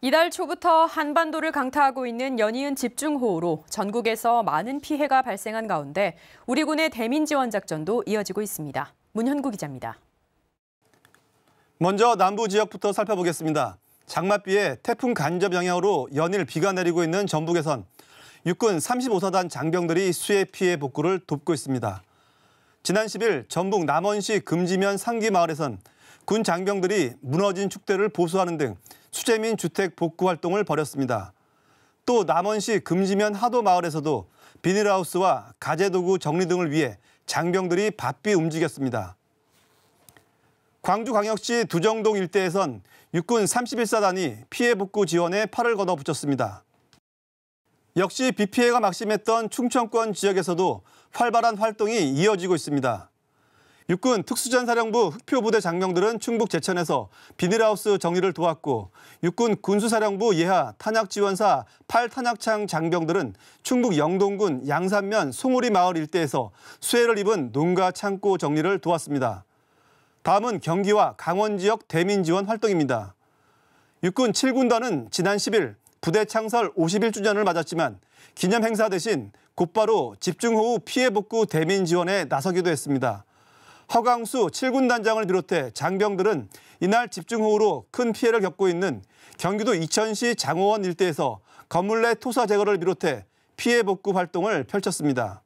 이달 초부터 한반도를 강타하고 있는 연이은 집중호우로 전국에서 많은 피해가 발생한 가운데 우리 군의 대민 지원 작전도 이어지고 있습니다. 문현구 기자입니다. 먼저 남부 지역부터 살펴보겠습니다. 장맛비에 태풍 간접 영향으로 연일 비가 내리고 있는 전북에선 육군 35사단 장병들이 수해 피해 복구를 돕고 있습니다. 지난 10일 전북 남원시 금지면 상기마을에선 군 장병들이 무너진 축대를 보수하는 등 수재민 주택 복구 활동을 벌였습니다. 또 남원시 금지면 하도 마을에서도 비닐하우스와 가재도구 정리 등을 위해 장병들이 바삐 움직였습니다. 광주광역시 두정동 일대에선 육군 31사단이 피해 복구 지원에 팔을 걷어붙였습니다. 역시 비 피해가 막심했던 충청권 지역에서도 활발한 활동이 이어지고 있습니다. 육군 특수전사령부 흑표부대 장병들은 충북 제천에서 비닐하우스 정리를 도왔고 육군 군수사령부 예하 탄약지원사 8탄약창 장병들은 충북 영동군 양산면 송우리 마을 일대에서 수해를 입은 농가 창고 정리를 도왔습니다. 다음은 경기와 강원 지역 대민 지원 활동입니다. 육군 7군단은 지난 10일 부대 창설 51주년을 맞았지만 기념 행사 대신 곧바로 집중호우 피해 복구 대민 지원에 나서기도 했습니다. 허강수 7군 단장을 비롯해 장병들은 이날 집중호우로 큰 피해를 겪고 있는 경기도 이천시 장호원 일대에서 건물 내 토사 제거를 비롯해 피해 복구 활동을 펼쳤습니다.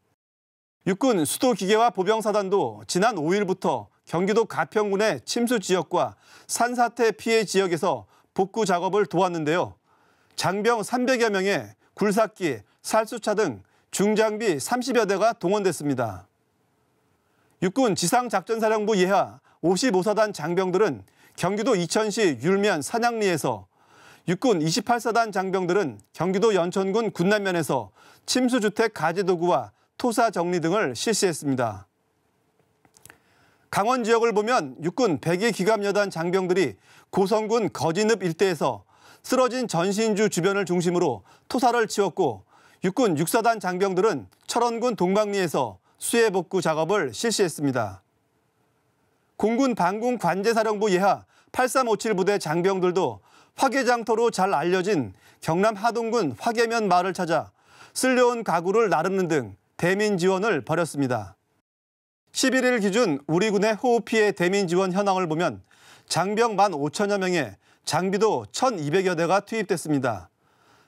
육군 수도기계와 보병사단도 지난 5일부터 경기도 가평군의 침수 지역과 산사태 피해 지역에서 복구 작업을 도왔는데요. 장병 300여 명의 굴삭기, 살수차 등 중장비 30여 대가 동원됐습니다. 육군 지상작전사령부 예하 55사단 장병들은 경기도 이천시 율면 산양리에서 육군 28사단 장병들은 경기도 연천군 군남면에서 침수주택 가재도구와 토사 정리 등을 실시했습니다. 강원 지역을 보면 육군 102 기갑여단 장병들이 고성군 거진읍 일대에서 쓰러진 전신주 주변을 중심으로 토사를 치웠고 육군 6사단 장병들은 철원군 동방리에서 수해 복구 작업을 실시했습니다. 공군 반군 관제사령부 예하 8357 부대 장병들도 화개장터로 잘 알려진 경남 하동군 화개면 마을을 찾아 쓸려온 가구를 나르는 등 대민 지원을 벌였습니다. 11일 기준 우리 군의 호우 피해 대민 지원 현황을 보면 장병 1만 5천여 명에 장비도 1,200여 대가 투입됐습니다.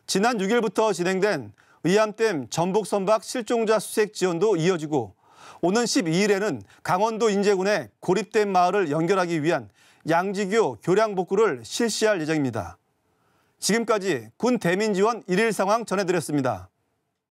지난 6일부터 진행된 의암댐 전복 선박 실종자 수색 지원도 이어지고 오는 12일에는 강원도 인제군의 고립된 마을을 연결하기 위한 양지교 교량 복구를 실시할 예정입니다. 지금까지 군 대민 지원 일일 상황 전해드렸습니다.